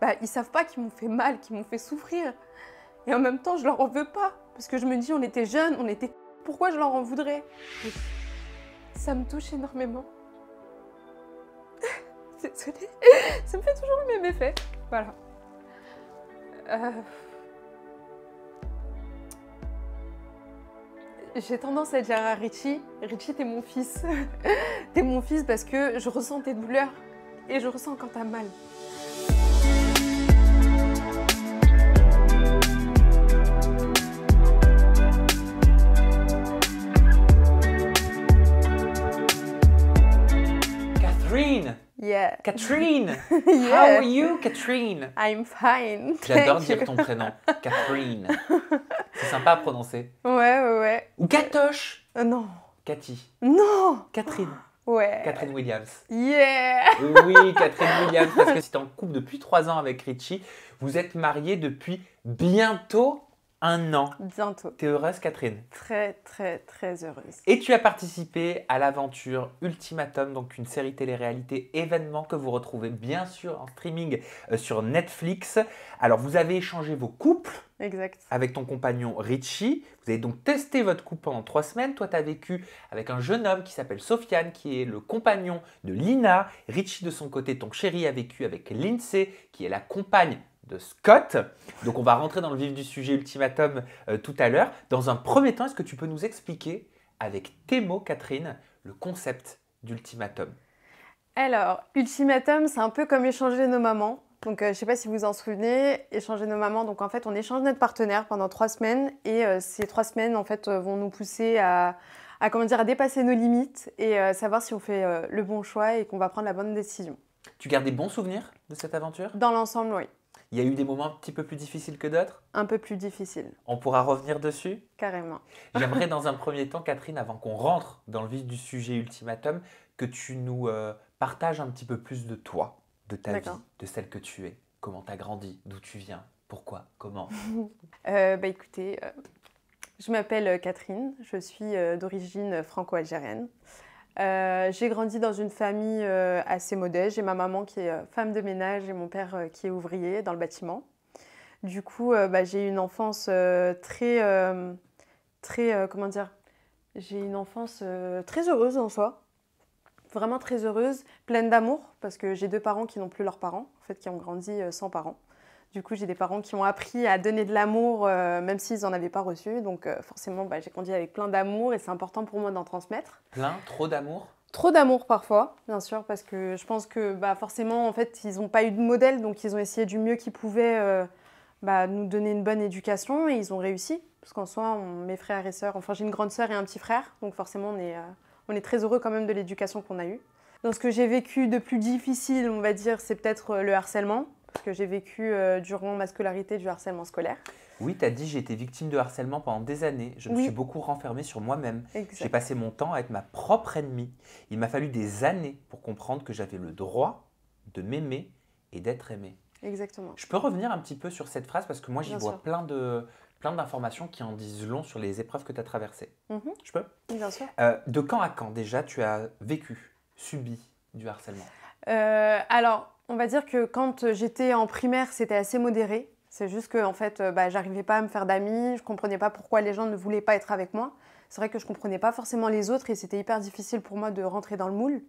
bah, ils savent pas qu'ils m'ont fait mal, qu'ils m'ont fait souffrir. Et en même temps, je leur en veux pas. Parce que je me dis, on était jeunes, on était. Pourquoi je leur en voudrais Ça me touche énormément. ça me fait toujours le même effet. Voilà. Euh, j'ai tendance à dire à Richie, Richie, t'es mon fils. t'es mon fils parce que je ressens tes douleurs et je ressens quand t'as mal. Yeah. Catherine How are you, Catherine I'm fine. J'adore dire ton prénom, Catherine. C'est sympa à prononcer. Ouais, ouais, ouais. Ou Katoche? Euh, non. Cathy. Non Catherine. Ouais. Catherine Williams. Yeah Oui, Catherine Williams, parce que si es en couple depuis trois ans avec Richie, vous êtes mariés depuis bientôt un an. Bientôt. T'es heureuse, Catherine Très, très, très heureuse. Et tu as participé à l'aventure Ultimatum, donc une série télé-réalité événement que vous retrouvez bien sûr en streaming euh, sur Netflix. Alors, vous avez échangé vos couples. Exact. Avec ton compagnon Richie. Vous avez donc testé votre couple pendant trois semaines. Toi, tu as vécu avec un jeune homme qui s'appelle Sofiane, qui est le compagnon de Lina. Richie, de son côté, ton chéri, a vécu avec Lindsay, qui est la compagne de Scott. Donc on va rentrer dans le vif du sujet ultimatum euh, tout à l'heure. Dans un premier temps, est-ce que tu peux nous expliquer avec tes mots, Catherine, le concept d'ultimatum Alors, ultimatum, c'est un peu comme échanger nos mamans. Donc, euh, je ne sais pas si vous vous en souvenez, échanger nos mamans. Donc, en fait, on échange notre partenaire pendant trois semaines et euh, ces trois semaines, en fait, vont nous pousser à, à comment dire, à dépasser nos limites et savoir si on fait le bon choix et qu'on va prendre la bonne décision. Tu gardes des bons souvenirs de cette aventure Dans l'ensemble, oui. Il y a eu des moments un petit peu plus difficiles que d'autres Un peu plus difficiles. On pourra revenir dessus Carrément. J'aimerais dans un premier temps, Catherine, avant qu'on rentre dans le vif du sujet ultimatum, que tu nous euh, partages un petit peu plus de toi, de ta vie, de celle que tu es, comment tu as grandi, d'où tu viens, pourquoi, comment. Euh, bah, écoutez, euh, je m'appelle Catherine, je suis d'origine franco-algérienne. Euh, j'ai grandi dans une famille euh, assez modeste. J'ai ma maman qui est euh, femme de ménage et mon père qui est ouvrier dans le bâtiment. Du coup, bah, j'ai une enfance très, très, comment dire, j'ai une enfance très heureuse en soi, vraiment très heureuse, pleine d'amour parce que j'ai deux parents qui n'ont plus leurs parents, en fait, qui ont grandi sans parents. Du coup, j'ai des parents qui ont appris à donner de l'amour, euh, même s'ils n'en avaient pas reçu. Donc, euh, forcément, bah, j'ai grandi avec plein d'amour et c'est important pour moi d'en transmettre. Plein Trop d'amour Trop d'amour parfois, bien sûr, parce que je pense que bah, forcément, en fait, ils n'ont pas eu de modèle, donc ils ont essayé du mieux qu'ils pouvaient euh, bah, nous donner une bonne éducation et ils ont réussi. Parce qu'en soi, mes frères et sœurs, enfin, j'ai une grande sœur et un petit frère, donc forcément, on est, on est très heureux quand même de l'éducation qu'on a eue. Dans ce que j'ai vécu de plus difficile, on va dire, c'est peut-être le harcèlement j'ai vécu euh, durant ma scolarité du harcèlement scolaire. Oui, tu as dit j'ai été victime de harcèlement pendant des années. Je me suis beaucoup renfermée sur moi-même. J'ai passé mon temps à être ma propre ennemie. Il m'a fallu des années pour comprendre que j'avais le droit de m'aimer et d'être aimée. » Exactement. Je peux revenir un petit peu sur cette phrase parce que moi j'y vois plein de plein d'informations qui en disent long sur les épreuves que tu as traversées. Mhm. Je peux Bien sûr. Euh, de quand à quand déjà tu as vécu, subi du harcèlement euh, Alors, on va dire que quand j'étais en primaire, c'était assez modéré. C'est juste que en fait, euh, bah, j'arrivais pas à me faire d'amis, je comprenais pas pourquoi les gens ne voulaient pas être avec moi. C'est vrai que je comprenais pas forcément les autres et c'était hyper difficile pour moi de rentrer dans le moule.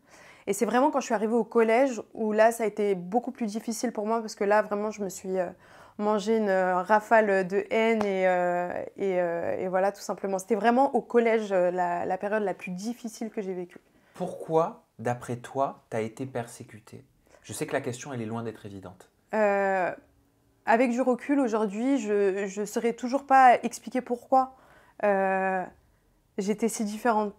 Et c'est vraiment quand je suis arrivée au collège où là, ça a été beaucoup plus difficile pour moi parce que là, vraiment, je me suis euh, mangé une euh, rafale de haine et, voilà, tout simplement. C'était vraiment au collège la, la période la plus difficile que j'ai vécue. Pourquoi, d'après toi, tu as été persécutée je sais que la question, elle est loin d'être évidente. Euh, avec du recul, aujourd'hui, je ne saurais toujours pas expliquer pourquoi euh, j'étais si différente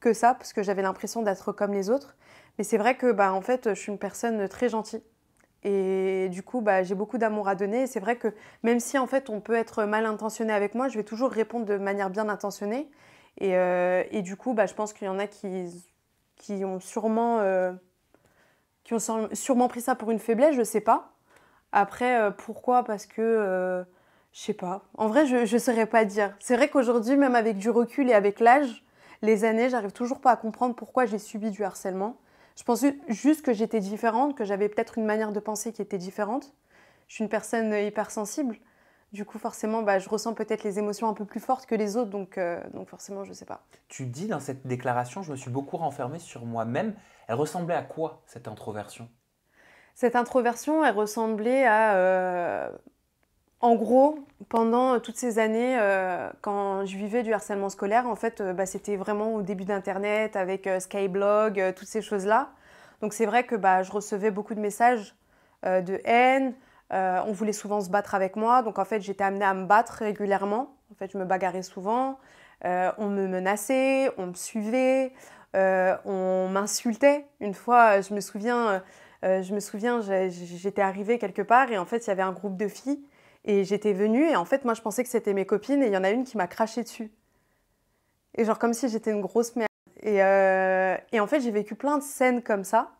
que ça, parce que j'avais l'impression d'être comme les autres. Mais c'est vrai que, bah, en fait, je suis une personne très gentille. Et du coup, bah, j'ai beaucoup d'amour à donner. Et c'est vrai que même si, en fait, on peut être mal intentionné avec moi, je vais toujours répondre de manière bien intentionnée. Et, euh, du coup, bah, je pense qu'il y en a qui, qui ont sûrement qui ont sûrement pris ça pour une faiblesse, je sais pas. Après, euh, pourquoi Parce que, euh, je sais pas. En vrai, je ne saurais pas dire. C'est vrai qu'aujourd'hui, même avec du recul et avec l'âge, les années, j'arrive toujours pas à comprendre pourquoi j'ai subi du harcèlement. Je pensais juste que j'étais différente, que j'avais peut-être une manière de penser qui était différente. Je suis une personne hypersensible. Du coup, forcément, bah, je ressens peut-être les émotions un peu plus fortes que les autres, donc, euh, donc forcément, je ne sais pas. Tu dis dans cette déclaration, je me suis beaucoup renfermée sur moi-même. Elle ressemblait à quoi, cette introversion Cette introversion, elle ressemblait à... Euh, en gros, pendant euh, toutes ces années, quand je vivais du harcèlement scolaire, en fait, bah, c'était vraiment au début d'Internet, avec Skyblog, toutes ces choses-là. Donc c'est vrai que bah, je recevais beaucoup de messages de haine, euh, on voulait souvent se battre avec moi, donc en fait j'étais amenée à me battre régulièrement. En fait, je me bagarrais souvent. Euh, on me menaçait, on me suivait, euh, on m'insultait. Une fois, je me souviens, je me souviens, j'étais arrivée quelque part et en fait il y avait un groupe de filles et j'étais venue et en fait moi je pensais que c'était mes copines et il y en a une qui m'a craché dessus. Et genre comme si j'étais une grosse merde. Et, en fait j'ai vécu plein de scènes comme ça.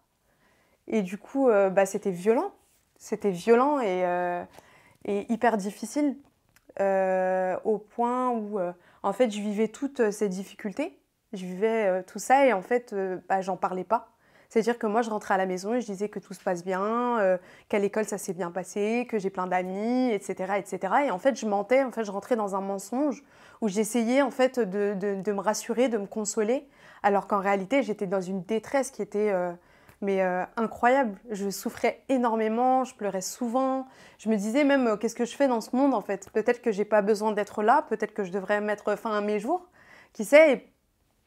Et du coup, bah, c'était violent c'était violent et, euh, hyper difficile euh, au point où euh, en fait je vivais toutes ces difficultés, je vivais tout ça et en fait bah, j'en parlais pas. C'est-à-dire que moi je rentrais à la maison et je disais que tout se passe bien, qu'à l'école ça s'est bien passé, que j'ai plein d'amis, etc., etc. Et en fait je mentais, en je rentrais dans un mensonge où j'essayais en fait de, me rassurer, de me consoler, alors qu'en réalité j'étais dans une détresse qui était mais euh, incroyable. Je souffrais énormément, je pleurais souvent. Je me disais même, euh, qu'est-ce que je fais dans ce monde en fait Peut-être que j'ai pas besoin d'être là, peut-être que je devrais mettre fin à mes jours. Qui sait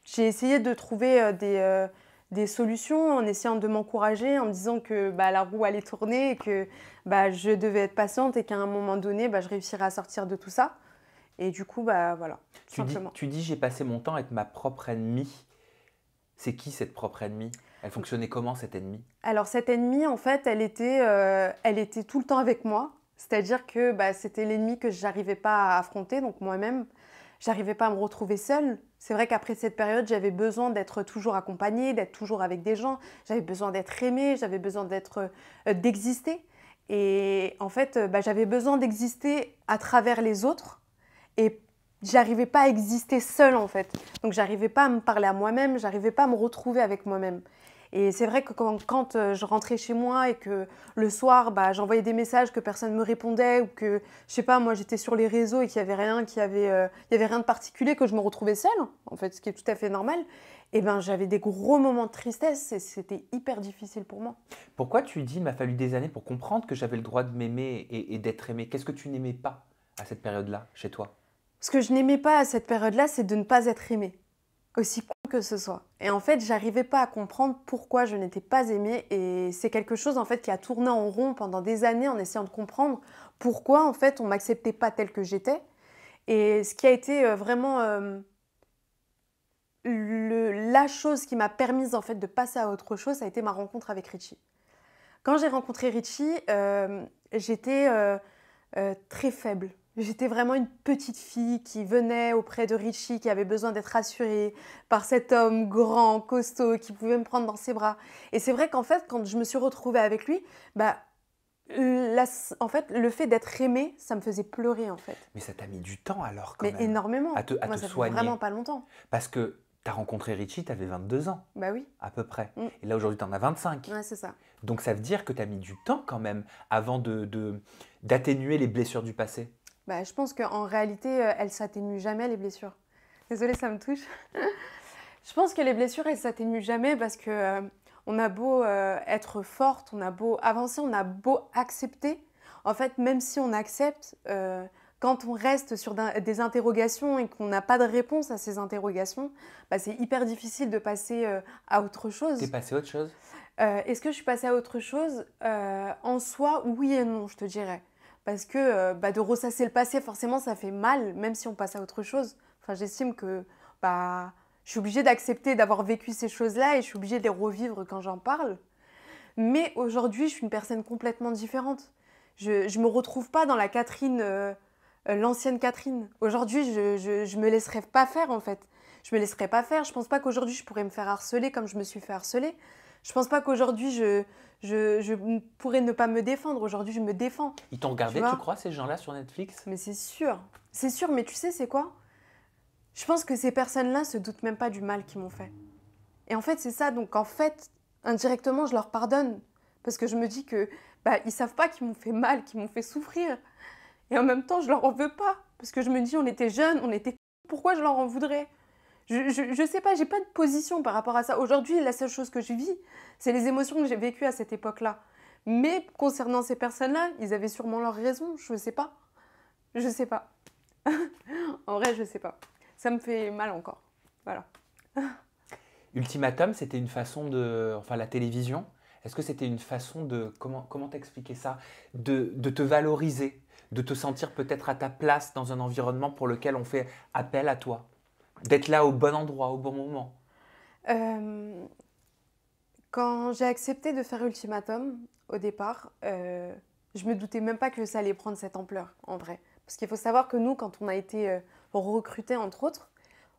J'ai essayé de trouver euh, des, solutions en essayant de m'encourager, en me disant que bah, la roue allait tourner que bah, je devais être patiente et qu'à un moment donné, bah, je réussirais à sortir de tout ça. Et du coup, bah voilà. Tu dis, tu dis j'ai passé mon temps à être ma propre ennemie. C'est qui cette propre ennemie elle fonctionnait comment cette ennemie Alors cette ennemie, en fait, elle était, euh, elle était tout le temps avec moi. C'est-à-dire que bah, c'était l'ennemi que je n'arrivais pas à affronter, donc moi-même, j'arrivais pas à me retrouver seule. C'est vrai qu'après cette période, j'avais besoin d'être toujours accompagnée, d'être toujours avec des gens. J'avais besoin d'être aimée, j'avais besoin d'être, euh, d'exister. Et en fait, euh, bah, j'avais besoin d'exister à travers les autres et j'arrivais pas à exister seule en fait. Donc j'arrivais pas à me parler à moi-même, j'arrivais pas à me retrouver avec moi-même. Et c'est vrai que quand, euh, je rentrais chez moi et que le soir, bah, j'envoyais des messages que personne ne me répondait ou que, je sais pas, moi j'étais sur les réseaux et qu'il n'y avait, rien, euh, avait, rien de particulier, que je me retrouvais seule, en fait, ce qui est tout à fait normal, et eh ben j'avais des gros moments de tristesse et c'était hyper difficile pour moi. Pourquoi tu dis, il m'a fallu des années pour comprendre que j'avais le droit de m'aimer et, et d'être aimée Qu'est-ce que tu n'aimais pas à cette période-là, chez toi Ce que je n'aimais pas à cette période-là, c'est de ne pas être aimée aussi cool que ce soit. Et en fait, j'arrivais pas à comprendre pourquoi je n'étais pas aimée et c'est quelque chose en fait qui a tourné en rond pendant des années en essayant de comprendre pourquoi en fait on m'acceptait pas telle que j'étais. Et ce qui a été euh, vraiment euh, la chose qui m'a permise en fait de passer à autre chose, ça a été ma rencontre avec Richie. Quand j'ai rencontré Richie, euh, j'étais très faible. J'étais vraiment une petite fille qui venait auprès de Richie, qui avait besoin d'être rassurée par cet homme grand, costaud, qui pouvait me prendre dans ses bras. Et c'est vrai qu'en fait, quand je me suis retrouvée avec lui, bah, en fait, le fait d'être aimée, ça me faisait pleurer en fait. Mais ça t'a mis du temps alors quand Mais même. énormément. À te, à Moi, ça ne vraiment pas longtemps. Parce que tu as rencontré Richie, tu avais 22 ans. Bah oui. À peu près. Mm. Et là aujourd'hui, tu en as 25. Ouais, c'est ça. Donc ça veut dire que tu as mis du temps quand même avant de d'atténuer les blessures du passé. Bah, je pense qu'en réalité, euh, elles s'atténuent jamais les blessures. Désolée, ça me touche. je pense que les blessures, elles s'atténuent jamais parce que euh, on a beau euh, être forte, on a beau avancer, on a beau accepter. En fait, même si on accepte, quand on reste sur des interrogations et qu'on n'a pas de réponse à ces interrogations, bah, c'est hyper difficile de passer à autre chose. T'es passé à autre chose Est-ce que je suis passée à autre chose En soi, oui et non, je te dirais parce que euh, bah, de ressasser le passé, forcément, ça fait mal, même si on passe à autre chose. Enfin, j'estime que bah, je suis obligée d'accepter d'avoir vécu ces choses-là et je suis obligée de les revivre quand j'en parle. Mais aujourd'hui, je suis une personne complètement différente. Je ne me retrouve pas dans la Catherine, euh, euh, l'ancienne Catherine. Aujourd'hui, je ne me laisserai pas faire, en fait. Je me laisserai pas faire. Je pense pas qu'aujourd'hui, je pourrais me faire harceler comme je me suis fait harceler. Je pense pas qu'aujourd'hui, je, je, pourrais ne pas me défendre. Aujourd'hui, je me défends. Ils t'ont regardé, tu, crois, ces gens-là sur Netflix Mais c'est sûr. C'est sûr, mais tu sais, c'est quoi Je pense que ces personnes-là se doutent même pas du mal qu'ils m'ont fait. Et en fait, c'est ça. Donc, en fait, indirectement, je leur pardonne. Parce que je me dis que bah, ils savent pas qu'ils m'ont fait mal, qu'ils m'ont fait souffrir. Et en même temps, je leur en veux pas. Parce que je me dis, on était jeunes, on était. Pourquoi je leur en voudrais je, ne sais pas, j'ai pas de position par rapport à ça. Aujourd'hui, la seule chose que je vis, c'est les émotions que j'ai vécues à cette époque-là. Mais concernant ces personnes-là, ils avaient sûrement leur raison, je ne sais pas. Je ne sais pas. en vrai, je ne sais pas. Ça me fait mal encore. Voilà. Ultimatum, c'était une façon de. Enfin, la télévision, est-ce que c'était une façon de. Comment t'expliquer ça de te valoriser, de te sentir peut-être à ta place dans un environnement pour lequel on fait appel à toi D'être là au bon endroit, au bon moment. Euh, quand j'ai accepté de faire Ultimatum au départ, je euh, je me doutais même pas que ça allait prendre cette ampleur en vrai. Parce qu'il faut savoir que nous, quand on a été recruté recrutés entre autres,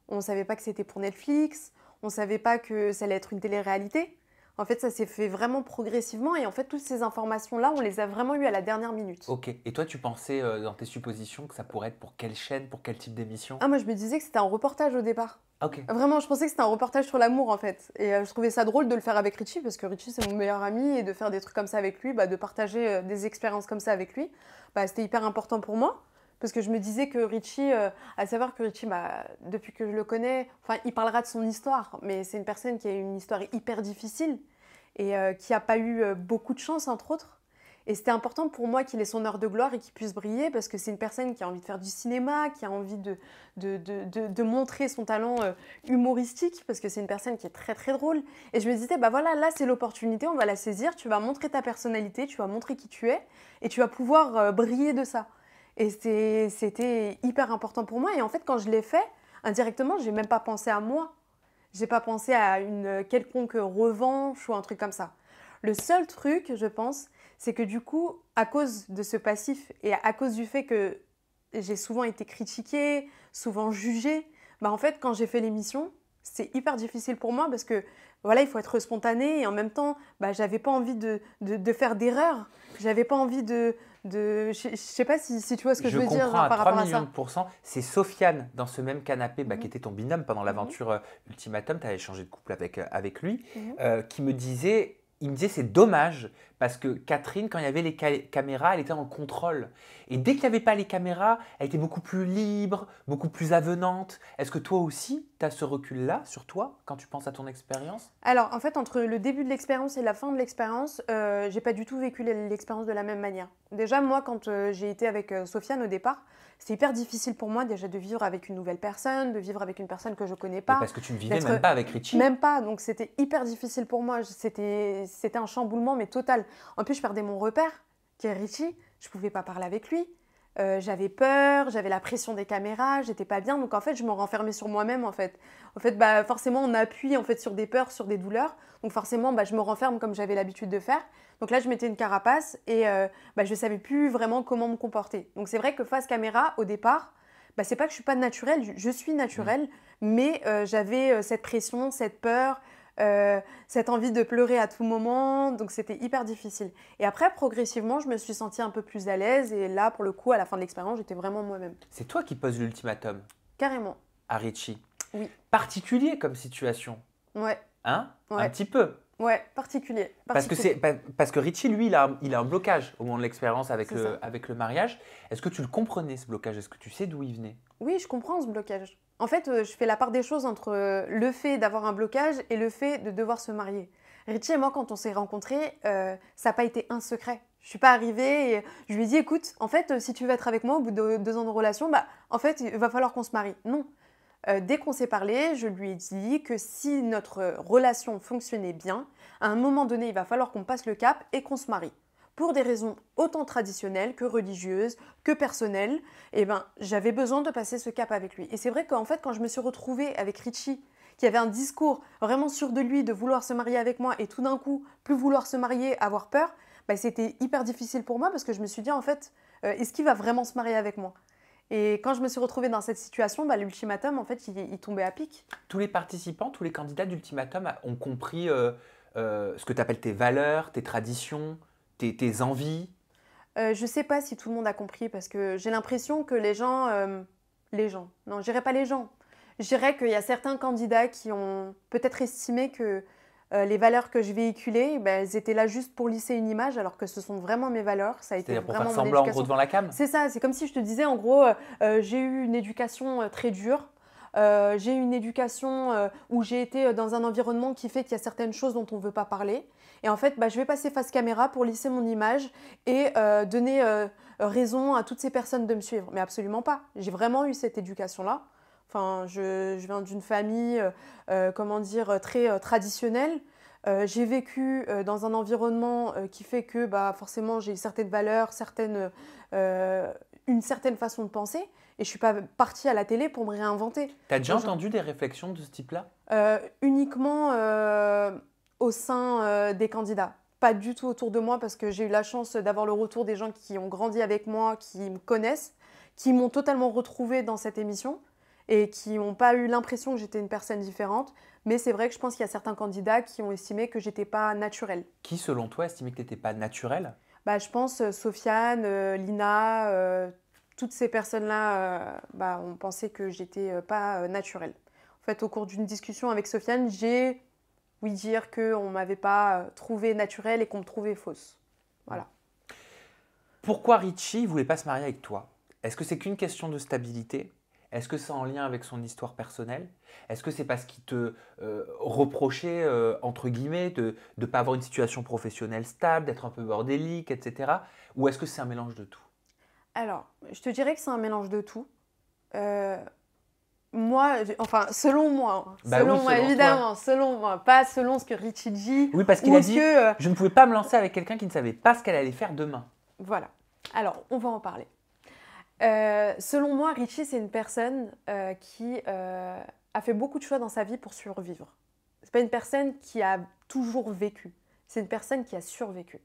on ne savait pas que c'était pour Netflix, on ne savait pas que ça allait être une télé-réalité. En fait, ça s'est fait vraiment progressivement et en fait, toutes ces informations-là, on les a vraiment eues à la dernière minute. Ok. Et toi, tu pensais euh, dans tes suppositions que ça pourrait être pour quelle chaîne, pour quel type d'émission Ah, moi, je me disais que c'était un reportage au départ. Ah, ok. Vraiment, je pensais que c'était un reportage sur l'amour en fait. Et euh, je trouvais ça drôle de le faire avec Richie parce que Richie, c'est mon meilleur ami et de faire des trucs comme ça avec lui, bah, de partager euh, des expériences comme ça avec lui, bah, c'était hyper important pour moi. Parce que je me disais que Richie, à savoir que Richie, bah, depuis que je le connais, enfin, il parlera de son histoire, mais c'est une personne qui a une histoire hyper difficile et euh, qui n'a pas eu euh, beaucoup de chance, entre autres. Et c'était important pour moi qu'il ait son heure de gloire et qu'il puisse briller parce que c'est une personne qui a envie de faire du cinéma, qui a envie de, de, montrer son talent euh, humoristique parce que c'est une personne qui est très très drôle. Et je me disais, bah voilà, là c'est l'opportunité, on va la saisir, tu vas montrer ta personnalité, tu vas montrer qui tu es et tu vas pouvoir briller de ça. Et c'était hyper important pour moi. Et en fait, quand je l'ai fait, indirectement, je n'ai même pas pensé à moi. J'ai pas pensé à une quelconque revanche ou un truc comme ça. Le seul truc, je pense, c'est que du coup, à cause de ce passif et à cause du fait que j'ai souvent été critiquée, souvent jugée, bah en fait, quand j'ai fait l'émission, c'est hyper difficile pour moi parce que voilà, il faut être spontané et en même temps, bah, j'avais pas envie de, de, faire d'erreur. J'avais pas envie de. de je, ne sais pas si, tu vois ce que je, veux dire par rapport à ça. De c'est Sofiane dans ce même canapé bah, mhm. qui était ton binôme pendant mhm. l'aventure euh, Ultimatum, tu avais changé de couple avec, euh, avec lui, mhm. euh, qui me disait il me disait c'est dommage parce que Catherine, quand il y avait les caméras, elle était en contrôle. Et dès qu'il n'y avait pas les caméras, elle était beaucoup plus libre, beaucoup plus avenante. Est-ce que toi aussi, tu as ce recul-là sur toi quand tu penses à ton expérience Alors, en fait, entre le début de l'expérience et la fin de l'expérience, euh, j'ai pas du tout vécu l'expérience de la même manière. Déjà, moi, quand euh, j'ai été avec euh, Sofiane au départ, c'est hyper difficile pour moi déjà de vivre avec une nouvelle personne, de vivre avec une personne que je connais pas. parce que tu ne vivais même pas avec Richie. Même pas, donc c'était hyper difficile pour moi. C'était un chamboulement, mais total. En plus, je perdais mon repère, qui est Richie. Je pouvais pas parler avec lui. Euh, j'avais peur, j'avais la pression des caméras, j'étais pas bien. Donc en fait, je me renfermais sur moi-même en fait. En fait, bah, forcément, on appuie en fait sur des peurs, sur des douleurs. Donc forcément, bah, je me renferme comme j'avais l'habitude de faire. Donc là, je mettais une carapace et euh, bah, je savais plus vraiment comment me comporter. Donc c'est vrai que face caméra, au départ, bah, c'est pas que je suis pas naturelle, je suis naturelle, mmh. mais euh, j'avais cette pression, cette peur, euh, cette envie de pleurer à tout moment. Donc c'était hyper difficile. Et après, progressivement, je me suis sentie un peu plus à l'aise. Et là, pour le coup, à la fin de l'expérience, j'étais vraiment moi-même. C'est toi qui poses l'ultimatum Carrément. À Richie Oui. Particulier comme situation Ouais. Hein Un petit peu. Ouais, particulier. Parce, que c'est, parce que Richie, lui, il a, il a un blocage au moment de l'expérience avec avec le mariage. Est-ce que tu le comprenais, ce blocage Est-ce que tu sais d'où il venait Oui, je comprends ce blocage. En fait, euh, je fais la part des choses entre euh, le fait d'avoir un blocage et le fait de devoir se marier. Richie et moi, quand on s'est rencontrés, euh, ça n'a pas été un secret. Je suis pas arrivée et je lui ai dit, écoute, en fait, si tu veux être avec moi au bout de deux ans de relation, bah, en fait, il va falloir qu'on se marie. Non. dès qu'on s'est parlé, je lui ai dit que si notre relation fonctionnait bien, à un moment donné, il va falloir qu'on passe le cap et qu'on se marie pour des raisons autant traditionnelles que religieuses, que personnelles, et eh ben, j'avais besoin de passer ce cap avec lui. Et c'est vrai qu'en fait, quand je me suis retrouvée avec Richie, qui avait un discours vraiment sûr de lui, de vouloir se marier avec moi, et tout d'un coup, plus vouloir se marier, avoir peur, bah, c'était hyper difficile pour moi parce que je me suis dit, en fait, euh, est-ce qu'il va vraiment se marier avec moi et quand je me suis retrouvée dans cette situation, bah, l'ultimatum, en fait, il, tombait à pic. Tous les participants, tous les candidats d'ultimatum ont compris euh, euh, ce que tu appelles tes valeurs, tes traditions, tes, envies euh, Je sais pas si tout le monde a compris parce que j'ai l'impression que les gens. Euh, les gens. Non, j'irai pas les gens. J'irai qu'il y a certains candidats qui ont peut-être estimé que euh, les valeurs que je véhiculais, ben, elles étaient là juste pour lisser une image, alors que ce sont vraiment mes valeurs. Ça a été pour faire semblant devant la cam. C'est ça. C'est comme si je te disais en gros, euh, j'ai eu une éducation très dure euh, j'ai une éducation euh, où j'ai été euh, dans un environnement qui fait qu'il y a certaines choses dont on ne veut pas parler. Et en fait, bah, je vais passer face caméra pour lisser mon image et euh, donner raison à toutes ces personnes de me suivre. Mais absolument pas. J'ai vraiment eu cette éducation-là. Enfin, je, viens d'une famille, comment dire, très traditionnelle. j'ai vécu dans un environnement qui fait que bah, forcément j'ai certaines valeurs, certaines une certaine façon de penser et je suis pas partie à la télé pour me réinventer. T'as déjà entendu des réflexions de ce type-là euh, Uniquement euh, au sein euh, des candidats, pas du tout autour de moi parce que j'ai eu la chance d'avoir le retour des gens qui ont grandi avec moi, qui me connaissent, qui m'ont totalement retrouvée dans cette émission et qui n'ont pas eu l'impression que j'étais une personne différente. Mais c'est vrai que je pense qu'il y a certains candidats qui ont estimé que j'étais pas naturelle. Qui, selon toi, estimait que tu n'étais pas naturelle bah, je pense euh, Sofiane, euh, Lina, euh, toutes ces personnes-là bah, ont pensé que j'étais pas naturelle. En fait, au cours d'une discussion avec Sofiane, j'ai oui dire qu'on ne m'avait pas trouvée naturelle et qu'on me trouvait fausse. Voilà. Pourquoi Richie ne voulait pas se marier avec toi Est-ce que c'est qu'une question de stabilité est-ce que c'est en lien avec son histoire personnelle Est-ce que c'est parce qu'il te euh, reprochait, euh, entre guillemets, de ne pas avoir une situation professionnelle stable, d'être un peu bordélique, etc. Ou est-ce que c'est un mélange de tout Alors, je te dirais que c'est un mélange de tout. Euh, moi, enfin, selon moi, hein. bah selon moi, évidemment, selon moi, pas selon ce que Richie dit. Oui, parce qu'il a dit, que, je ne pouvais pas me lancer avec quelqu'un qui ne savait pas ce qu'elle allait faire demain. Voilà. Alors, on va en parler. Euh, selon moi, Richie, c'est une personne euh, qui euh, a fait beaucoup de choix dans sa vie pour survivre. C'est pas une personne qui a toujours vécu. C'est une personne qui a survécu.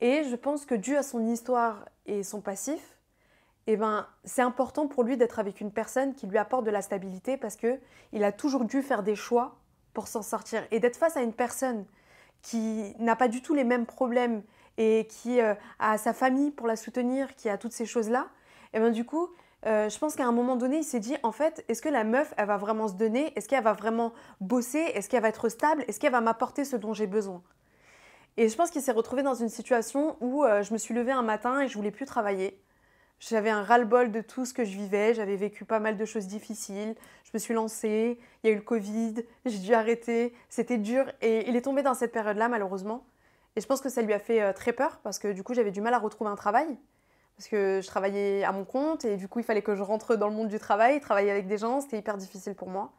Et je pense que dû à son histoire et son passif, eh ben, c'est important pour lui d'être avec une personne qui lui apporte de la stabilité parce que il a toujours dû faire des choix pour s'en sortir et d'être face à une personne qui n'a pas du tout les mêmes problèmes et qui a sa famille pour la soutenir, qui a toutes ces choses-là, et eh bien du coup, euh, je pense qu'à un moment donné, il s'est dit, en fait, est-ce que la meuf, elle va vraiment se donner Est-ce qu'elle va vraiment bosser Est-ce qu'elle va être stable Est-ce qu'elle va m'apporter ce dont j'ai besoin Et je pense qu'il s'est retrouvé dans une situation où euh, je me suis levée un matin et je voulais plus travailler. J'avais un ras-le-bol de tout ce que je vivais, j'avais vécu pas mal de choses difficiles, je me suis lancée, il y a eu le Covid, j'ai dû arrêter, c'était dur et il est tombé dans cette période-là malheureusement. Et je pense que ça lui a fait euh, très peur parce que du coup j'avais du mal à retrouver un travail parce que je travaillais à mon compte et du coup il fallait que je rentre dans le monde du travail, travailler avec des gens, c'était hyper difficile pour moi.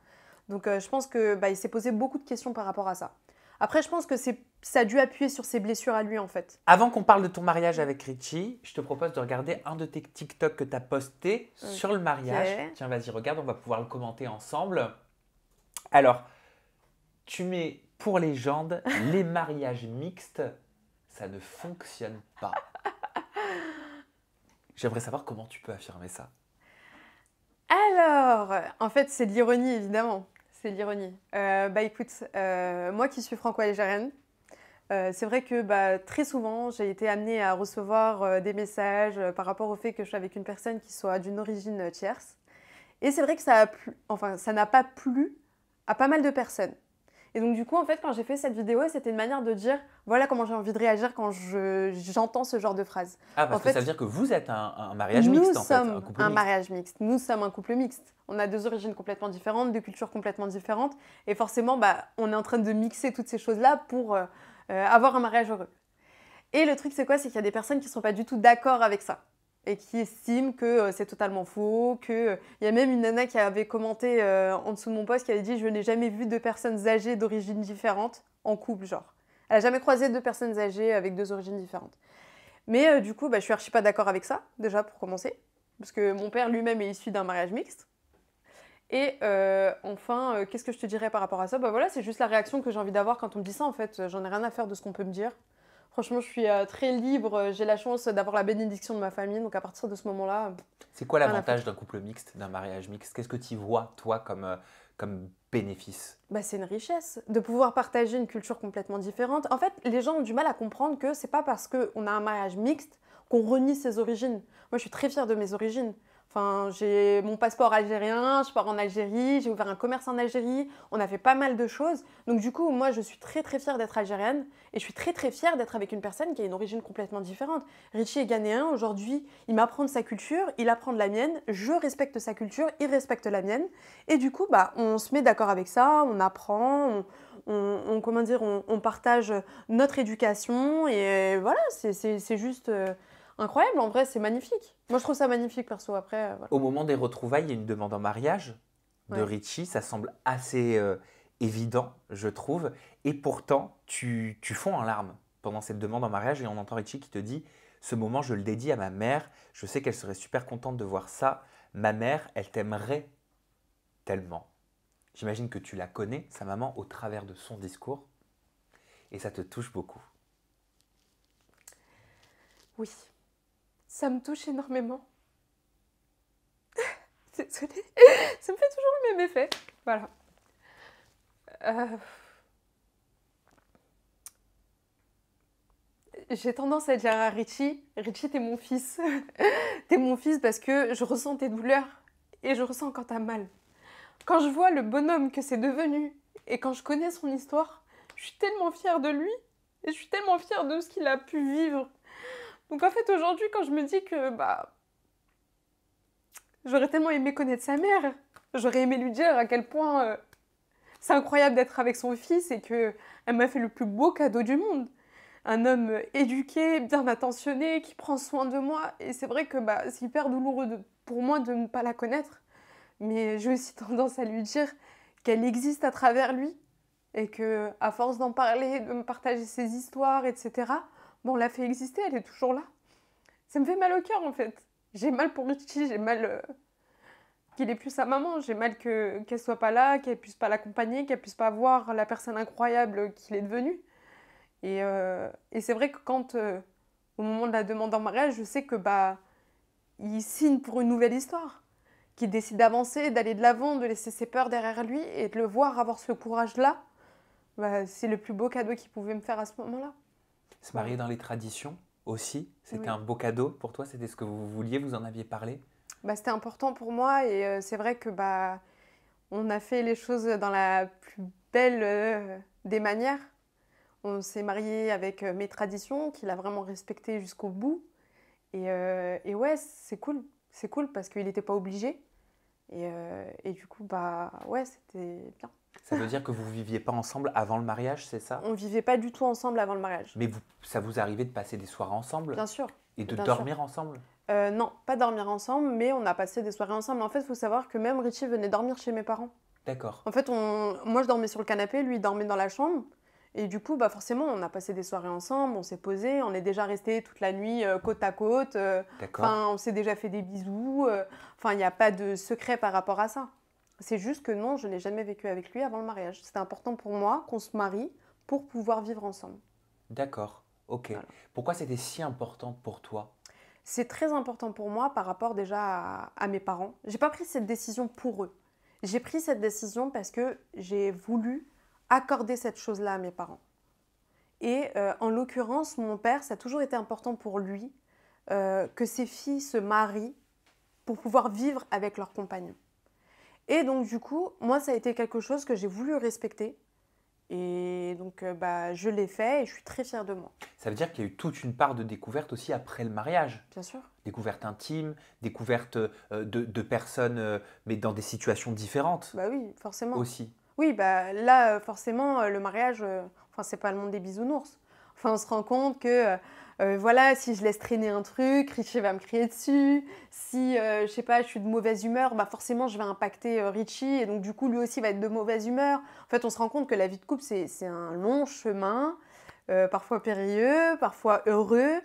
Donc euh, je pense que bah, il s'est posé beaucoup de questions par rapport à ça. Après je pense que ça a dû appuyer sur ses blessures à lui en fait. Avant qu'on parle de ton mariage avec Richie, je te propose de regarder un de tes TikTok que tu as posté sur le mariage. Tiens, vas-y, regarde, on va pouvoir le commenter ensemble. Alors, tu mets pour légende les mariages mixtes, ça ne fonctionne pas. J'aimerais savoir comment tu peux affirmer ça. Alors, en fait, c'est de l'ironie, évidemment. C'est de l'ironie. Euh, bah écoute, euh, moi qui suis franco-algérienne, euh, c'est vrai que bah, très souvent, j'ai été amenée à recevoir des messages par rapport au fait que je suis avec une personne qui soit d'une origine tierce. Et c'est vrai que ça a enfin, ça n'a pas plu à pas mal de personnes. Et donc du coup, en fait, quand j'ai fait cette vidéo, c'était une manière de dire, voilà comment j'ai envie de réagir quand j'entends ce genre de phrase. Ah, parce que ça veut dire que vous êtes un, mariage mixte, en fait. un, couple un mariage mixte. Nous sommes un couple mixte. On a deux origines complètement différentes, deux cultures complètement différentes. Et forcément, bah, on est en train de mixer toutes ces choses-là pour euh, euh, avoir un mariage heureux. Et le truc, c'est quoi C'est qu'il y a des personnes qui ne sont pas du tout d'accord avec ça et qui estime que euh, c'est totalement faux, que euh, il y a même une nana qui avait commenté euh, en dessous de mon poste qui avait dit je n'ai jamais vu deux personnes âgées d'origines différentes en couple genre. Elle a jamais croisé deux personnes âgées avec deux origines différentes. Mais du coup, bah, je suis archi pas d'accord avec ça, déjà pour commencer, parce que mon père lui-même est issu d'un mariage mixte. Et enfin, qu'est-ce que je te dirais par rapport à ça bah, voilà, c'est juste la réaction que j'ai envie d'avoir quand on me dit ça en fait. J'en ai rien à faire de ce qu'on peut me dire. Franchement, je suis euh, très libre. Euh, j'ai la chance d'avoir la bénédiction de ma famille. Donc à partir de ce moment-là. C'est quoi l'avantage d'un couple mixte, d'un mariage mixte Qu'est-ce que tu vois, toi, comme, euh, comme bénéfice bah, C'est une richesse de pouvoir partager une culture complètement différente. En fait, les gens ont du mal à comprendre que c'est pas parce qu'on a un mariage mixte qu'on renie ses origines. Moi, je suis très fière de mes origines. Enfin, j'ai mon passeport algérien, je pars en Algérie, j'ai ouvert un commerce en Algérie, on a fait pas mal de choses. Donc du coup, moi, je suis très très fière d'être algérienne et je suis très très fière d'être avec une personne qui a une origine complètement différente. Richie est ghanéen, aujourd'hui, il m'apprend de sa culture, il apprend de la mienne, je respecte sa culture, il respecte la mienne. Et du coup, bah, on se met d'accord avec ça, on apprend, on, comment dire, on, partage notre éducation et voilà, c'est juste... Euh, incroyable. En vrai, c'est magnifique. Moi, je trouve ça magnifique, perso. Après, euh, Au moment des retrouvailles, il y a une demande en mariage de Richie. Ça semble assez euh, évident, je trouve. Et pourtant, tu, tu fonds en larmes pendant cette demande en mariage et on entend Richie qui te dit Ce moment, je le dédie à ma mère. Je sais qu'elle serait super contente de voir ça. Ma mère, elle t'aimerait tellement. J'imagine que tu la connais, sa maman, au travers de son discours. Et ça te touche beaucoup. Oui ça me touche énormément. Désolée, ça me fait toujours le même effet. Voilà. Euh, j'ai tendance à dire à Richie, Richie, t'es mon fils. t'es mon fils parce que je ressens tes douleurs et je ressens quand t'as mal. Quand je vois le bonhomme que c'est devenu et quand je connais son histoire, je suis tellement fière de lui et je suis tellement fière de ce qu'il a pu vivre donc en fait, aujourd'hui, quand je me dis que bah, j'aurais tellement aimé connaître sa mère, j'aurais aimé lui dire à quel point euh, c'est incroyable d'être avec son fils et que elle m'a fait le plus beau cadeau du monde. Un homme éduqué, bien attentionné, qui prend soin de moi. Et c'est vrai que bah, c'est hyper douloureux pour moi de ne pas la connaître. Mais j'ai aussi tendance à lui dire qu'elle existe à travers lui et que à force d'en parler, de me partager ses histoires, etc., Bon, l'a fait exister, elle est toujours là. Ça me fait mal au cœur en fait. J'ai mal pour Richie, j'ai mal euh, qu'il ait plus sa maman, j'ai mal que qu'elle soit pas là, qu'elle puisse pas l'accompagner, qu'elle puisse pas voir la personne incroyable qu'il est devenu. Et, euh, c'est vrai que quand euh, au moment de la demande en mariage, je sais que bah il signe pour une nouvelle histoire, qu'il décide d'avancer, d'aller de l'avant, de laisser ses peurs derrière lui et de le voir avoir ce courage là. Bah, c'est le plus beau cadeau qu'il pouvait me faire à ce moment-là. Se marier dans les traditions aussi, c'était un beau cadeau pour toi, c'était ce que vous vouliez, vous en aviez parlé bah, C'était important pour moi et euh, c'est vrai que bah, on a fait les choses dans la plus belle euh, des manières. On s'est marié avec euh, mes traditions, qu'il a vraiment respecté jusqu'au bout. Et, ouais, c'est cool, c'est cool parce qu'il n'était pas obligé. Et, du coup, bah ouais, c'était bien. Ça veut dire que vous ne viviez pas ensemble avant le mariage, c'est ça On ne vivait pas du tout ensemble avant le mariage. Mais ça vous arrivait de passer des soirées ensemble Bien sûr. Et de dormir ensemble euh, Non, pas dormir ensemble, mais on a passé des soirées ensemble. En fait, il faut savoir que même Richie venait dormir chez mes parents. D'accord. En fait, moi, je dormais sur le canapé, lui, dormait dans la chambre. Et du coup, bah forcément, on a passé des soirées ensemble, on s'est posé, on est déjà resté toute la nuit euh, côte à côte. Euh, D'accord. on s'est déjà fait des bisous. Enfin, il n'y a pas de secret par rapport à ça. C'est juste que non, je n'ai jamais vécu avec lui avant le mariage. C'était important pour moi qu'on se marie pour pouvoir vivre ensemble. D'accord, ok. Pourquoi c'était si important pour toi C'est très important pour moi par rapport déjà à, mes parents. J'ai pas pris cette décision pour eux. J'ai pris cette décision parce que j'ai voulu accorder cette chose-là à mes parents. Et euh, en l'occurrence, mon père, ça a toujours été important pour lui euh, que ses filles se marient pour pouvoir vivre avec leur compagnon. Et donc du coup, moi, ça a été quelque chose que j'ai voulu respecter. Et donc, euh, bah, je l'ai fait et je suis très fière de moi. Ça veut dire qu'il y a eu toute une part de découverte aussi après le mariage. Bien sûr. Découverte intime, découverte euh, de, personnes, euh, mais dans des situations différentes. Bah oui, forcément. Aussi. Oui, bah là, forcément, le mariage, enfin, c'est pas le monde des bisounours on se rend compte que euh, euh, voilà, si je laisse traîner un truc, Richie va me crier dessus. Si, euh, je sais pas, je suis de mauvaise humeur, bah forcément, je vais impacter Richie. Et donc, du coup, lui aussi va être de mauvaise humeur. En fait, on se rend compte que la vie de couple, c'est un long chemin, parfois périlleux, parfois heureux.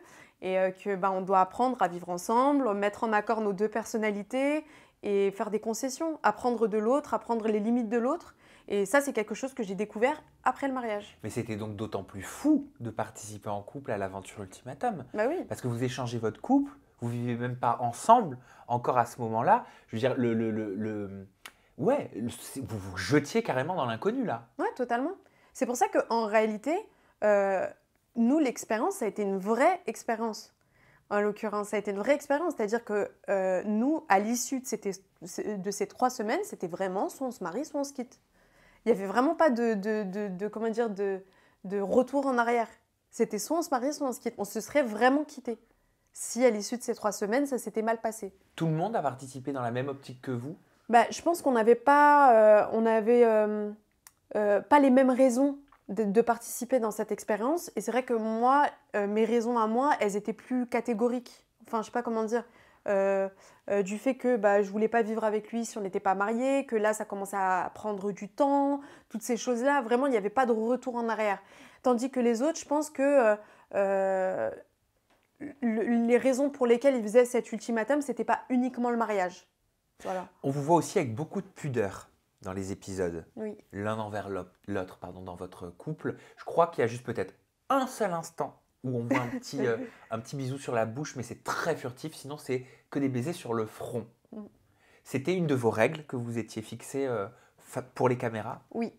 Et que bah, on doit apprendre à vivre ensemble, mettre en accord nos deux personnalités et faire des concessions, apprendre de l'autre, apprendre les limites de l'autre. Et ça, c'est quelque chose que j'ai découvert après le mariage. Mais c'était donc d'autant plus fou de participer en couple à l'aventure ultimatum. Bah oui. Parce que vous échangez votre couple, vous vivez même pas ensemble encore à ce moment-là. Je veux dire, le, le, le, ouais, vous vous jetiez carrément dans l'inconnu là. Ouais, totalement. C'est pour ça qu'en réalité, euh, nous, l'expérience, ça a été une vraie expérience. En l'occurrence, ça a été une vraie expérience. C'est-à-dire que euh, nous, à l'issue de, de, ces trois semaines, c'était vraiment soit on se marie, soit on se quitte il n'y avait vraiment pas de, de, de, comment dire, de, retour en arrière. C'était soit on se mariait, soit on se On se serait vraiment quitté. Si à l'issue de ces trois semaines, ça s'était mal passé. Tout le monde a participé dans la même optique que vous bah, Je pense qu'on n'avait pas, euh, euh, euh, pas les mêmes raisons de, participer dans cette expérience. Et c'est vrai que moi, mes raisons à moi, elles étaient plus catégoriques. Enfin, je sais pas comment dire. Euh, euh, du fait que bah, je voulais pas vivre avec lui si on n'était pas marié que là ça commençait à prendre du temps, toutes ces choses-là. Vraiment, il n'y avait pas de retour en arrière. Tandis que les autres, je pense que euh, les raisons pour lesquelles ils faisaient cet ultimatum, c'était pas uniquement le mariage. Voilà. On vous voit aussi avec beaucoup de pudeur dans les épisodes, l'un envers l'autre, pardon, dans votre couple. Je crois qu'il y a juste peut-être un seul instant où on voit un petit, euh, un petit bisou sur la bouche, mais c'est très furtif, sinon c'est que des baisers sur le front. Mm. C'était une de vos règles que vous étiez fixée euh, pour les caméras Oui.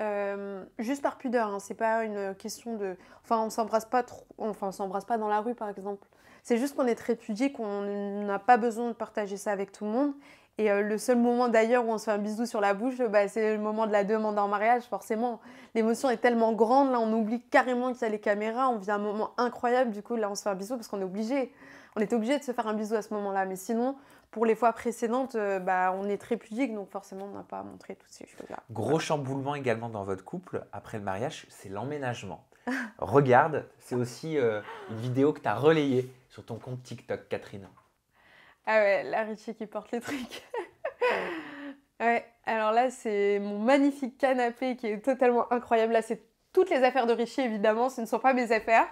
Euh, juste par pudeur, hein. c'est pas une question de. Enfin, on s'embrasse pas trop. Enfin, on s'embrasse pas dans la rue, par exemple. C'est juste qu'on est très pudique, qu'on n'a pas besoin de partager ça avec tout le monde. Et euh, le seul moment d'ailleurs où on se fait un bisou sur la bouche, bah, c'est le moment de la demande en mariage, forcément. L'émotion est tellement grande, là on oublie carrément qu'il y a les caméras, on vit un moment incroyable, du coup là on se fait un bisou parce qu'on est obligé. On est obligé de se faire un bisou à ce moment-là, mais sinon, pour les fois précédentes, euh, bah, on est très pudique, donc forcément on n'a pas montré toutes ces choses-là. Gros chamboulement également dans votre couple, après le mariage, c'est l'emménagement. Regarde, c'est aussi euh, une vidéo que tu as relayée sur ton compte TikTok, Catherine. Ah ouais, la Richie qui porte les trucs. ouais, alors là, c'est mon magnifique canapé qui est totalement incroyable. Là, c'est toutes les affaires de Richie, évidemment, ce ne sont pas mes affaires.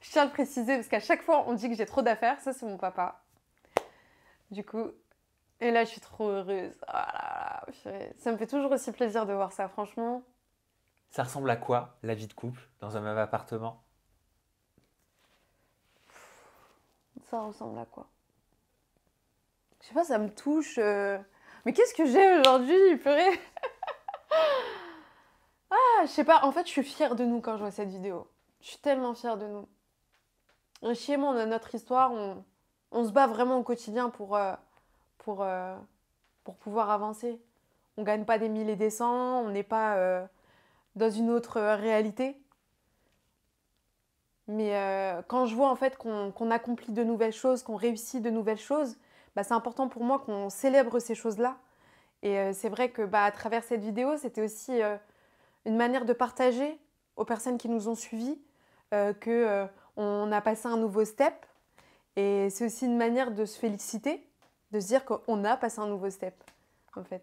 Je tiens à le préciser parce qu'à chaque fois, on dit que j'ai trop d'affaires. Ça, c'est mon papa. Du coup, et là, je suis trop heureuse. Oh ça me fait toujours aussi plaisir de voir ça, franchement. Ça ressemble à quoi, la vie de couple, dans un même appartement Ça ressemble à quoi je sais pas, ça me touche. Euh. Mais qu'est-ce que j'ai aujourd'hui, purée Ah, je sais pas, en fait, je suis fière de nous quand je vois cette vidéo. Je suis tellement fière de nous. Chez moi, on a notre histoire, on, se bat vraiment au quotidien pour, euh, pour, euh, pour pouvoir avancer. On gagne pas des mille et des cents, on n'est pas dans une autre réalité. Mais quand je vois en fait qu'on accomplit de nouvelles choses, qu'on réussit de nouvelles choses, bah, c'est important pour moi qu'on célèbre ces choses-là. Et euh, c'est vrai que bah, à travers cette vidéo, c'était aussi euh, une manière de partager aux personnes qui nous ont suivis euh, que euh, on a passé un nouveau step. Et c'est aussi une manière de se féliciter, de se dire qu'on a passé un nouveau step, en fait.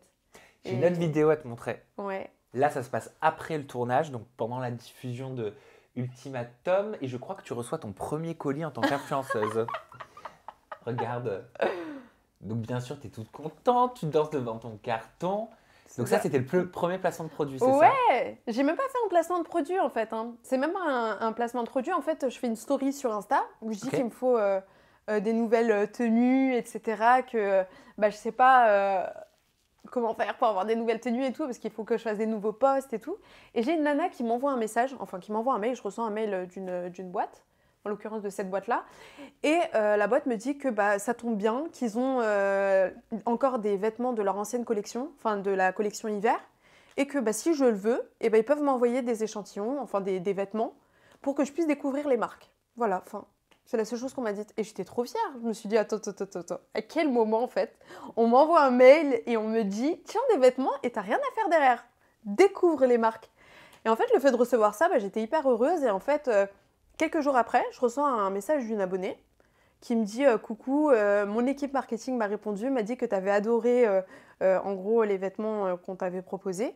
J'ai une autre vidéo à te montrer. Ouais. Là, ça se passe après le tournage, donc pendant la diffusion de Ultimatum. Et je crois que tu reçois ton premier colis en tant qu'influenceuse. Regarde. Donc bien sûr, tu es toute contente, tu danses devant ton carton. Donc ça, c'était le premier placement de produit, c'est ça Ouais J'ai même pas fait un placement de produit, en fait. Hein. C'est même pas un, placement de produit. En fait, je fais une story sur Insta où je dis qu'il me faut euh, euh, des nouvelles euh, tenues, etc. Que, bah, je sais pas... comment faire pour avoir des nouvelles tenues et tout, parce qu'il faut que je fasse des nouveaux posts et tout. Et j'ai une nana qui m'envoie un message, enfin qui m'envoie un mail, je reçois un mail d'une boîte, en l'occurrence de cette boîte-là. Et euh, la boîte me dit que bah, ça tombe bien, qu'ils ont euh, encore des vêtements de leur ancienne collection, enfin de la collection hiver, et que bah, si je le veux, et eh ben ils peuvent m'envoyer des échantillons, enfin des, des, vêtements, pour que je puisse découvrir les marques. Voilà, enfin, c'est la seule chose qu'on m'a dite. Et j'étais trop fière. Je me suis dit, attends, attends, attends, attends, à quel moment en fait on m'envoie un mail et on me dit, tiens, des vêtements et t'as rien à faire derrière. Découvre les marques. Et en fait, le fait de recevoir ça, bah, j'étais hyper heureuse et en fait. Euh, Quelques jours après, je reçois un message d'une abonnée qui me dit euh, Coucou, euh, mon équipe marketing m'a répondu, m'a dit que tu avais adoré euh, en gros les vêtements qu'on t'avait proposés.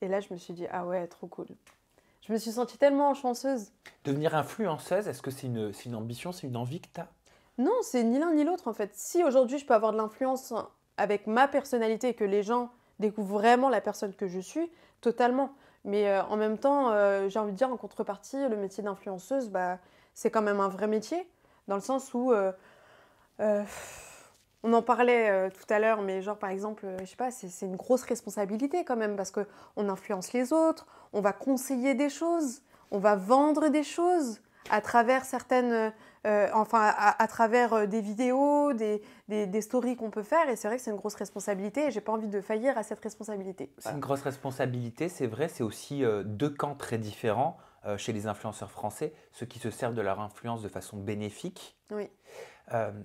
Et là, je me suis dit Ah ouais, trop cool. Je me suis sentie tellement chanceuse. Devenir influenceuse, est-ce que c'est une, une, ambition, c'est une envie que tu as Non, c'est ni l'un ni l'autre en fait. Si aujourd'hui je peux avoir de l'influence avec ma personnalité et que les gens découvrent vraiment la personne que je suis, totalement. Mais euh, en même temps, euh, j'ai envie de dire en contrepartie, le métier d'influenceuse, bah, c'est quand même un vrai métier, dans le sens où euh, on en parlait tout à l'heure, mais genre par exemple, je sais pas, c'est une grosse responsabilité quand même parce qu'on influence les autres, on va conseiller des choses, on va vendre des choses à travers certaines, euh, euh, enfin, à, travers euh, des vidéos, des, des, stories qu'on peut faire. Et c'est vrai que c'est une grosse responsabilité et j'ai pas envie de faillir à cette responsabilité. C'est une grosse responsabilité, c'est vrai. C'est aussi deux camps très différents chez les influenceurs français, ceux qui se servent de leur influence de façon bénéfique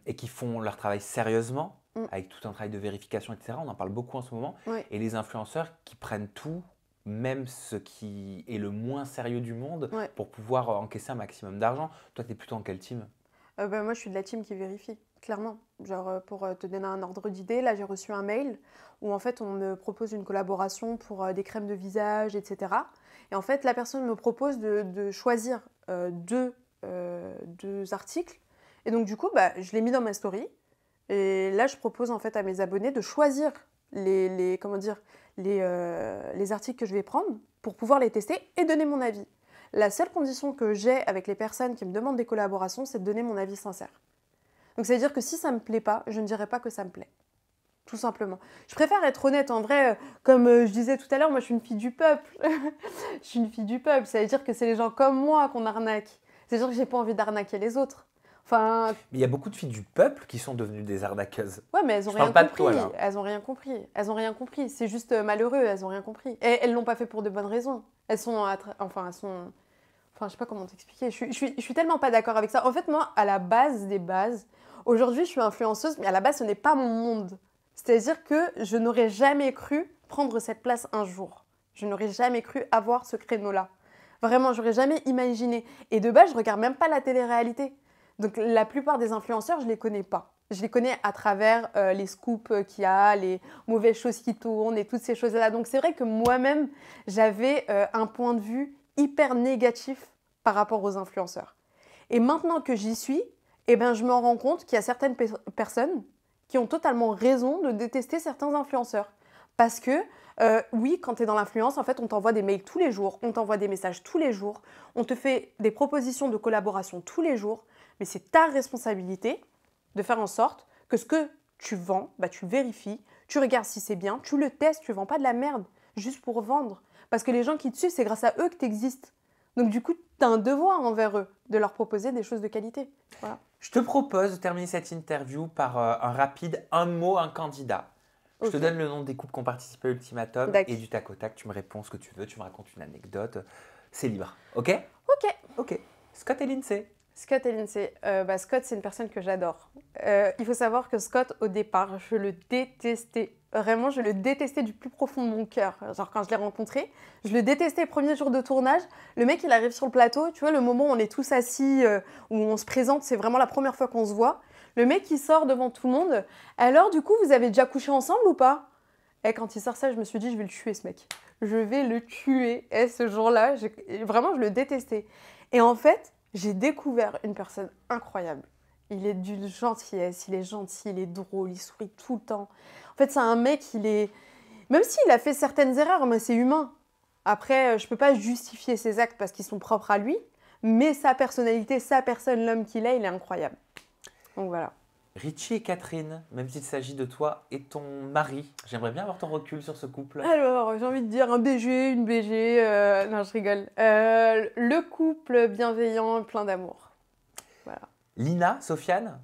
et qui font leur travail sérieusement. Mm. Avec tout un travail de vérification, etc. On en parle beaucoup en ce moment. Et les influenceurs qui prennent tout même ce qui est le moins sérieux du monde pour pouvoir encaisser un maximum d'argent. Toi, tu es plutôt en quelle team euh, bah, Moi, je suis de la team qui vérifie, clairement. Genre, euh, pour euh, te donner un ordre d'idée, là, j'ai reçu un mail où en fait, on me propose une collaboration pour des crèmes de visage, etc. Et en fait, la personne me propose de, choisir deux, deux, articles. Et donc, du coup, bah, je l'ai mis dans ma story. Et là, je propose en fait à mes abonnés de choisir les, les comment dire, euh, les, articles que je vais prendre pour pouvoir les tester et donner mon avis. La seule condition que j'ai avec les personnes qui me demandent des collaborations, c'est de donner mon avis sincère. Donc ça veut dire que si ça ne me plaît pas, je ne dirai pas que ça me plaît. Tout simplement. Je préfère être honnête. En vrai, comme euh, je disais tout à l'heure, moi je suis une fille du peuple. je suis une fille du peuple. Ça veut dire que c'est les gens comme moi qu'on arnaque. C'est-à-dire que j'ai pas envie d'arnaquer les autres. Enfin, mais il y a beaucoup de filles du peuple qui sont devenues des arnaqueuses. Ouais, mais elles ont, rien compris. elles ont rien compris. Elles ont rien compris. C'est juste euh, malheureux, elles ont rien compris. Et elles l'ont pas fait pour de bonnes raisons. Elles sont. Enfin, elles sont. Enfin, je sais pas comment t'expliquer. Je, je suis tellement pas d'accord avec ça. En fait, moi, à la base des bases, aujourd'hui, je suis influenceuse, mais à la base, ce n'est pas mon monde. C'est-à-dire que je n'aurais jamais cru prendre cette place un jour. Je n'aurais jamais cru avoir ce créneau-là. Vraiment, j'aurais jamais imaginé. Et de base, je regarde même pas la télé-réalité. Donc la plupart des influenceurs, je ne les connais pas. Je les connais à travers euh, les scoops euh, qu'il y a, les mauvaises choses qui tournent et toutes ces choses-là. Donc c'est vrai que moi-même, j'avais euh, un point de vue hyper négatif par rapport aux influenceurs. Et maintenant que j'y suis, eh ben, je me rends compte qu'il y a certaines personnes qui ont totalement raison de détester certains influenceurs. Parce que, oui, quand tu es dans l'influence, en fait, on t'envoie des mails tous les jours, on t'envoie des messages tous les jours, on te fait des propositions de collaboration tous les jours, mais c'est ta responsabilité de faire en sorte que ce que tu vends, bah, tu vérifies, tu regardes si c'est bien, tu le testes, tu ne vends pas de la merde juste pour vendre. Parce que les gens qui te suivent, c'est grâce à eux que tu existes. Donc du coup, tu as un devoir envers eux de leur proposer des choses de qualité. Je te propose de terminer cette interview par euh, un rapide un mot, un candidat. Je te donne le nom des couples qui ont participé à Ultimatum et du tac au tac, tu me réponds ce que tu veux, tu me racontes une anecdote. C'est libre. OK OK. OK. Scott et Lindsay. Scott et euh, bah, Scott, c'est une personne que j'adore. Euh, il faut savoir que Scott, au départ, je le détestais. Vraiment, je le détestais du plus profond de mon cœur. Genre, quand je l'ai rencontré, je le détestais le premier jour de tournage. Le mec, il arrive sur le plateau. Tu vois, le moment où on est tous assis, euh, où on se présente, c'est vraiment la première fois qu'on se voit. Le mec, il sort devant tout le monde. Alors, du coup, vous avez déjà couché ensemble ou pas Et eh, quand il sort ça, je me suis dit, je vais le tuer, ce mec. Je vais le tuer. Et eh, ce jour-là, vraiment, je le détestais. Et en fait, j'ai découvert une personne incroyable. Il est d'une gentillesse, il est gentil, il est drôle, il sourit tout le temps. En fait, c'est un mec, il est. Même s'il a fait certaines erreurs, mais c'est humain. Après, euh, je ne peux pas justifier ses actes parce qu'ils sont propres à lui, mais sa personnalité, sa personne, l'homme qu'il est, il est incroyable. Donc voilà. Richie et Catherine, même s'il s'agit de toi et ton mari, j'aimerais bien avoir ton recul sur ce couple. Alors, j'ai envie de dire un BG, une BG, euh, non, je rigole. Euh, le couple bienveillant, plein d'amour. Voilà. Lina, Sofiane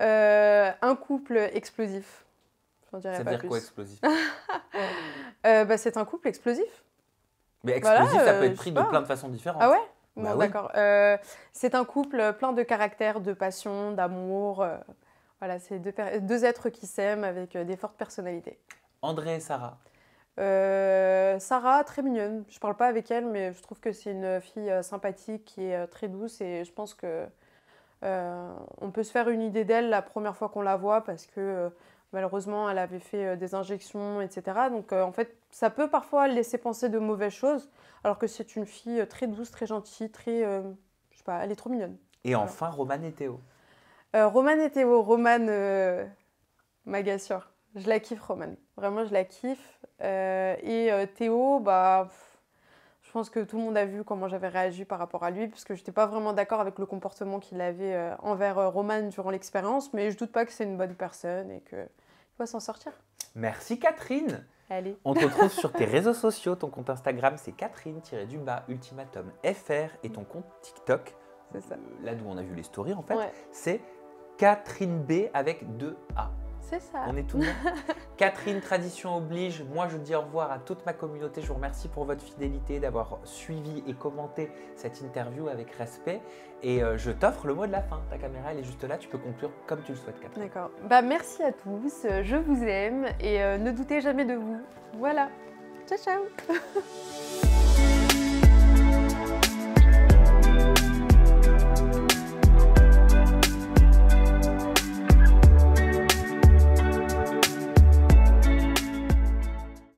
euh, Un couple explosif. Ça veut dire quoi explosif bah, C'est un couple explosif. Mais explosif, ça peut être pris de plein de façons différentes. Ah ouais bah d'accord. c'est un couple plein de caractère, de passion, d'amour. Voilà, c'est deux, êtres qui s'aiment avec euh, des fortes personnalités. André et Sarah euh, Sarah, très mignonne. Je ne parle pas avec elle, mais je trouve que c'est une fille euh, sympathique qui est très douce et je pense que on peut se faire une idée d'elle la première fois qu'on la voit parce que malheureusement elle avait fait des injections, etc. Donc en fait, ça peut parfois laisser penser de mauvaises choses, alors que c'est une fille très douce, très gentille, très, je ne sais pas, elle est trop mignonne. Et enfin, Roman et Théo. Euh, Roman Romane et Théo. Romane, Je la kiffe, Roman, Vraiment, je la kiffe. Euh, et euh, Théo, bah, je pense que tout le monde a vu comment j'avais réagi par rapport à lui, parce que je n'étais pas vraiment d'accord avec le comportement qu'il avait envers Roman durant l'expérience, mais je doute pas que c'est une bonne personne et qu'il va s'en sortir. Merci, Catherine. Allez. On te retrouve sur tes réseaux sociaux. Ton compte Instagram, c'est catherine dubas Ultimatum FR et ton compte TikTok, ça. là d'où on a vu les stories en fait, c'est Catherine B avec deux A. C'est ça. On est tout là. Catherine, tradition oblige. Moi, je dis au revoir à toute ma communauté. Je vous remercie pour votre fidélité, d'avoir suivi et commenté cette interview avec respect. Et euh, je t'offre le mot de la fin. Ta caméra, elle est juste là. Tu peux conclure comme tu le souhaites, Catherine. D'accord. Bah, merci à tous. Je vous aime et euh, ne doutez jamais de vous. Voilà. Ciao, ciao.